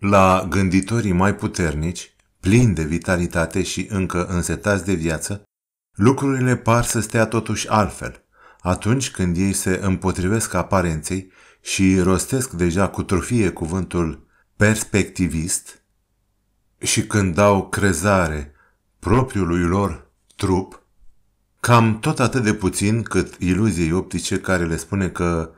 La gânditorii mai puternici, plini de vitalitate și încă însetați de viață, lucrurile par să stea totuși altfel, atunci când ei se împotrivesc aparenței și rostesc deja cu trofie cuvântul perspectivist și când dau crezare propriului lor trup, cam tot atât de puțin cât iluziei optice care le spune că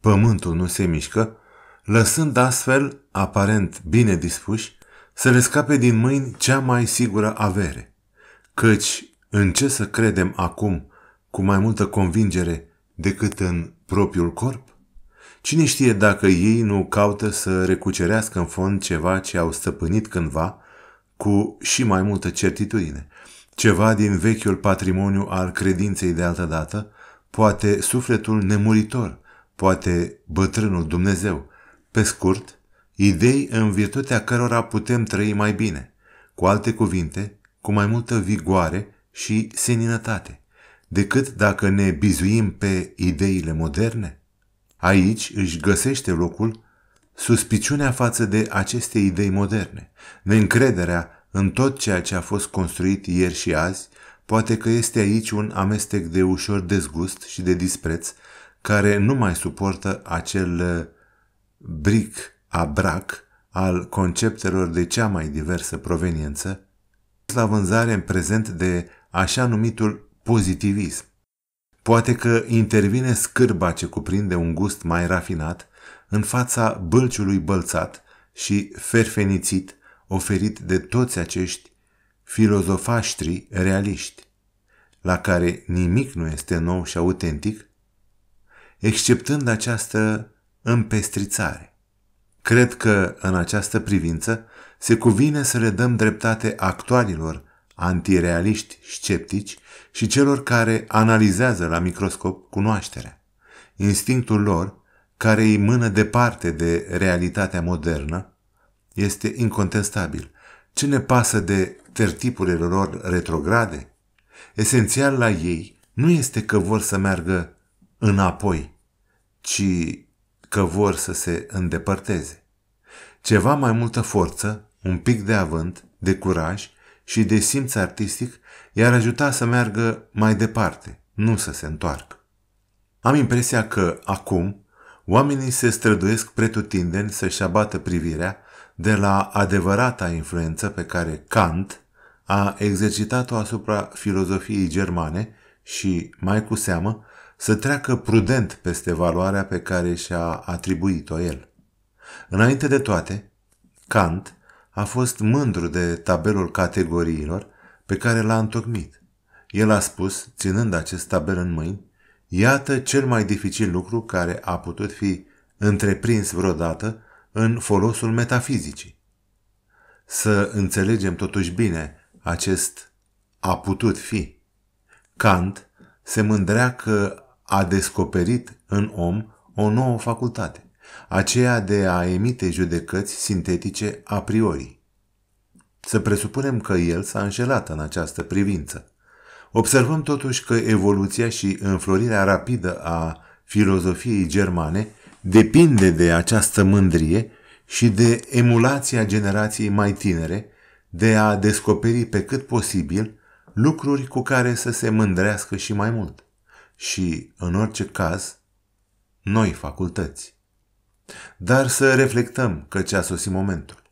pământul nu se mișcă, lăsând astfel, aparent bine dispuși, să le scape din mâini cea mai sigură avere. Căci, în ce să credem acum cu mai multă convingere decât în propriul corp? Cine știe dacă ei nu caută să recucerească în fond ceva ce au stăpânit cândva cu și mai multă certitudine, ceva din vechiul patrimoniu al credinței de altădată, dată, poate sufletul nemuritor, poate bătrânul Dumnezeu, pe scurt, idei în virtutea cărora putem trăi mai bine, cu alte cuvinte, cu mai multă vigoare și seninătate, decât dacă ne bizuim pe ideile moderne? Aici își găsește locul suspiciunea față de aceste idei moderne, neîncrederea în tot ceea ce a fost construit ieri și azi, poate că este aici un amestec de ușor dezgust și de dispreț care nu mai suportă acel bric-a-brac al conceptelor de cea mai diversă proveniență, la vânzare în prezent de așa numitul pozitivism. Poate că intervine scârba ce cuprinde un gust mai rafinat în fața bălciului bălțat și ferfenițit oferit de toți acești filozofaștri realiști, la care nimic nu este nou și autentic, exceptând această împestrițare. Cred că, în această privință, se cuvine să le dăm dreptate actualilor antirealiști sceptici și celor care analizează la microscop cunoașterea. Instinctul lor, care îi mână departe de realitatea modernă, este incontestabil. Ce ne pasă de tertipurile lor retrograde? Esențial la ei nu este că vor să meargă înapoi, ci că vor să se îndepărteze. Ceva mai multă forță, un pic de avânt, de curaj și de simț artistic i-ar ajuta să meargă mai departe, nu să se întoarcă. Am impresia că, acum, oamenii se străduiesc pretutindeni să-și abată privirea de la adevărata influență pe care Kant a exercitat-o asupra filozofiei germane și, mai cu seamă, să treacă prudent peste valoarea pe care și-a atribuit-o el. Înainte de toate, Kant a fost mândru de tabelul categoriilor pe care l-a întocmit. El a spus, ținând acest tabel în mâini, iată cel mai dificil lucru care a putut fi întreprins vreodată în folosul metafizicii. Să înțelegem totuși bine acest a putut fi. Kant se mândrea că a descoperit în om o nouă facultate, aceea de a emite judecăți sintetice a priori. Să presupunem că el s-a înșelat în această privință. Observăm totuși că evoluția și înflorirea rapidă a filozofiei germane depinde de această mândrie și de emulația generației mai tinere de a descoperi pe cât posibil lucruri cu care să se mândrească și mai mult și, în orice caz, noi facultăți. Dar să reflectăm că ce a sosit momentul.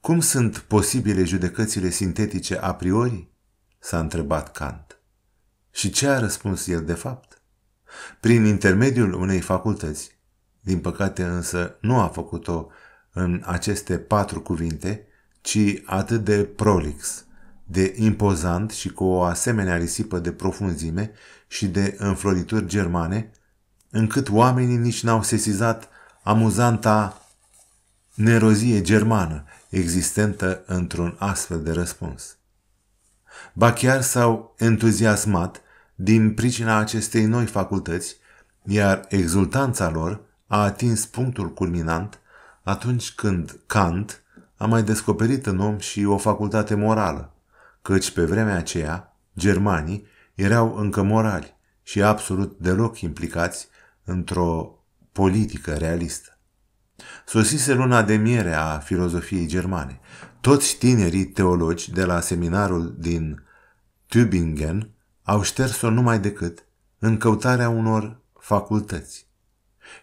Cum sunt posibile judecățile sintetice a priori? S-a întrebat Kant. Și ce a răspuns el de fapt? Prin intermediul unei facultăți, din păcate însă nu a făcut-o în aceste patru cuvinte, ci atât de prolix, de impozant și cu o asemenea risipă de profunzime și de înflorituri germane, încât oamenii nici n-au sesizat amuzanta nerozie germană existentă într-un astfel de răspuns. Ba chiar s-au entuziasmat din pricina acestei noi facultăți, iar exultanța lor a atins punctul culminant atunci când Kant a mai descoperit în om și o facultate morală, căci pe vremea aceea germanii erau încă morali și absolut deloc implicați într-o politică realistă. Sosise luna de miere a filozofiei germane. Toți tinerii teologi de la seminarul din Tübingen au șters-o numai decât în căutarea unor facultăți.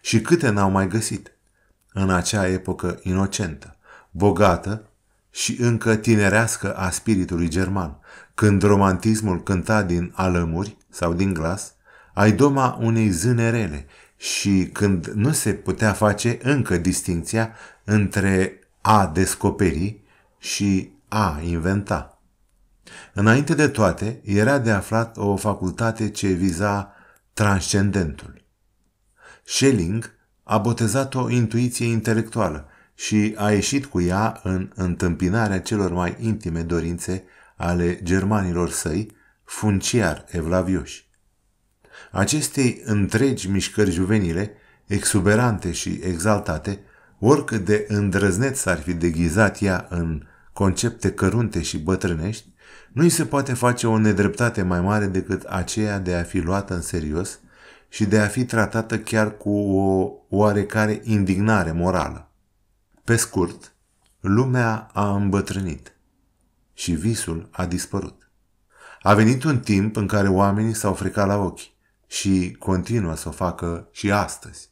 Și câte n-au mai găsit în acea epocă inocentă, bogată și încă tinerească a spiritului german, când romantismul cânta din alămuri sau din glas, ai doma unei zânerele și când nu se putea face încă distinția între a descoperi și a inventa. Înainte de toate, era de aflat o facultate ce viza transcendentul. Schelling a botezat o intuiție intelectuală și a ieșit cu ea în întâmpinarea celor mai intime dorințe ale germanilor săi, funciar evlavioși. Acestei întregi mișcări juvenile, exuberante și exaltate, oricât de îndrăzneț s-ar fi deghizat ea în concepte cărunte și bătrânești, nu-i se poate face o nedreptate mai mare decât aceea de a fi luată în serios și de a fi tratată chiar cu o oarecare indignare morală. Pe scurt, lumea a îmbătrânit și visul a dispărut. A venit un timp în care oamenii s-au frecat la ochi și continuă să o facă și astăzi.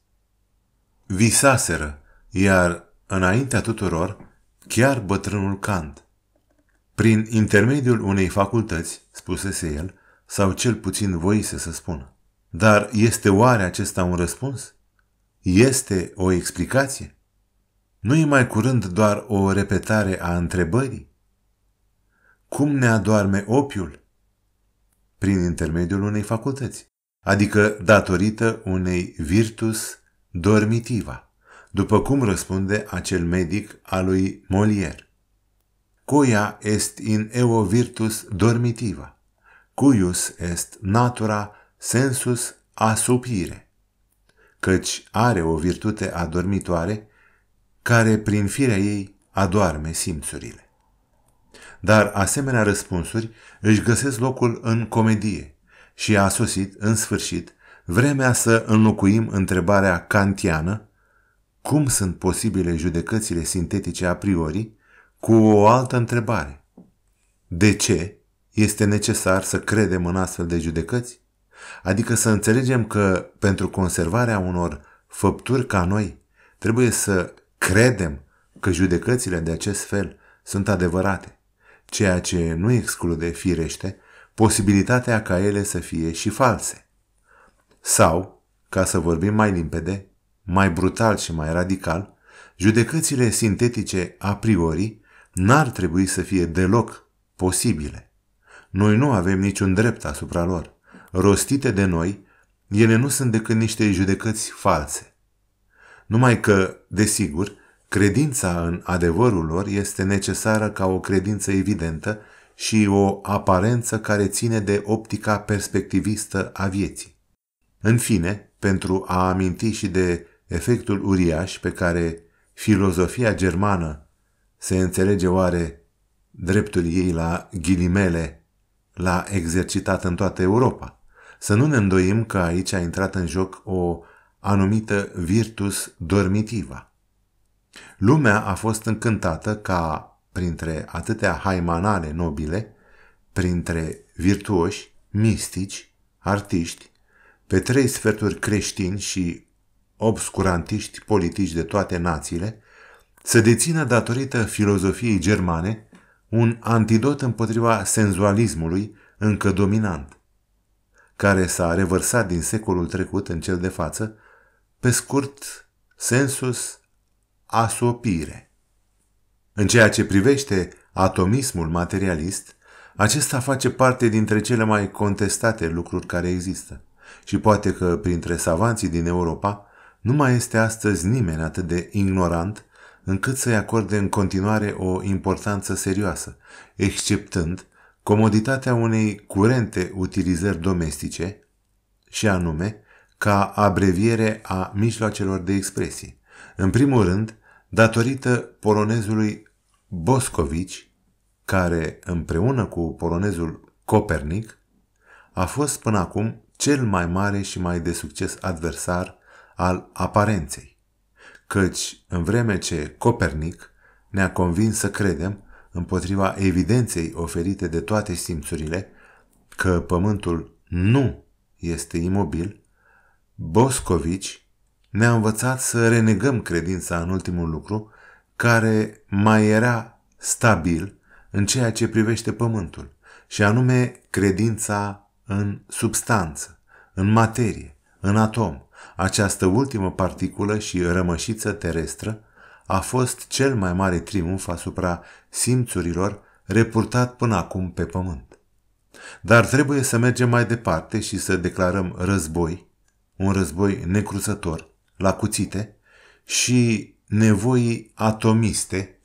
Visaseră, iar înaintea tuturor, chiar bătrânul Kant. Prin intermediul unei facultăți, spusese el, sau cel puțin voise să spună. Dar este oare acesta un răspuns? Este o explicație? Nu e mai curând doar o repetare a întrebării? Cum ne adoarme opiul? Prin intermediul unei facultăți, adică datorită unei virtus dormitiva, după cum răspunde acel medic al lui Molière. Cuia est in eo virtus dormitiva, cuius est natura sensus asupire, căci are o virtute adormitoare care prin firea ei adoarme simțurile dar asemenea răspunsuri își găsesc locul în comedie și a sosit, în sfârșit, vremea să înlocuim întrebarea kantiană cum sunt posibile judecățile sintetice a priori cu o altă întrebare. De ce este necesar să credem în astfel de judecăți? Adică să înțelegem că pentru conservarea unor făpturi ca noi trebuie să credem că judecățile de acest fel sunt adevărate ceea ce nu exclude, firește, posibilitatea ca ele să fie și false. Sau, ca să vorbim mai limpede, mai brutal și mai radical, judecățile sintetice a priori n-ar trebui să fie deloc posibile. Noi nu avem niciun drept asupra lor. Rostite de noi, ele nu sunt decât niște judecăți false. Numai că, desigur, Credința în adevărul lor este necesară ca o credință evidentă și o aparență care ține de optica perspectivistă a vieții. În fine, pentru a aminti și de efectul uriaș pe care filozofia germană se înțelege oare dreptul ei la ghilimele l-a exercitat în toată Europa. Să nu ne îndoim că aici a intrat în joc o anumită virtus dormitiva – Lumea a fost încântată ca, printre atâtea haimanale nobile, printre virtuoși, mistici, artiști, pe trei sferturi creștini și obscurantiști politici de toate națiile, să dețină datorită filozofiei germane un antidot împotriva senzualismului încă dominant, care s-a revărsat din secolul trecut în cel de față, pe scurt, sensus asopire. În ceea ce privește atomismul materialist, acesta face parte dintre cele mai contestate lucruri care există și poate că printre savanții din Europa nu mai este astăzi nimeni atât de ignorant încât să-i acorde în continuare o importanță serioasă, exceptând comoditatea unei curente utilizări domestice, și anume ca abreviere a mijloacelor de expresie. În primul rând, datorită polonezului Boscovici, care împreună cu polonezul Copernic a fost până acum cel mai mare și mai de succes adversar al aparenței, căci în vreme ce Copernic ne-a convins să credem, împotriva evidenței oferite de toate simțurile, că Pământul nu este imobil, Boscovici ne-a învățat să renegăm credința în ultimul lucru care mai era stabil în ceea ce privește pământul, și anume credința în substanță, în materie, în atom. Această ultimă particulă și rămășiță terestră a fost cel mai mare triumf asupra simțurilor repurtat până acum pe pământ. Dar trebuie să mergem mai departe și să declarăm război, un război necrusător, la cuțite și nevoii atomiste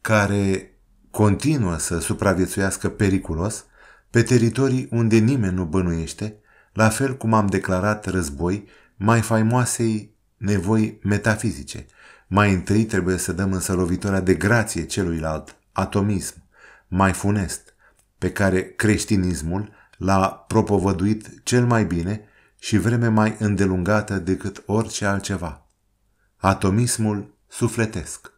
care continuă să supraviețuiască periculos pe teritorii unde nimeni nu bănuiește, la fel cum am declarat război mai faimoasei nevoi metafizice. Mai întâi trebuie să dăm însă lovitura de grație celuilalt, atomism, mai funest, pe care creștinismul l-a propovăduit cel mai bine și vreme mai îndelungată decât orice altceva. Atomismul sufletesc.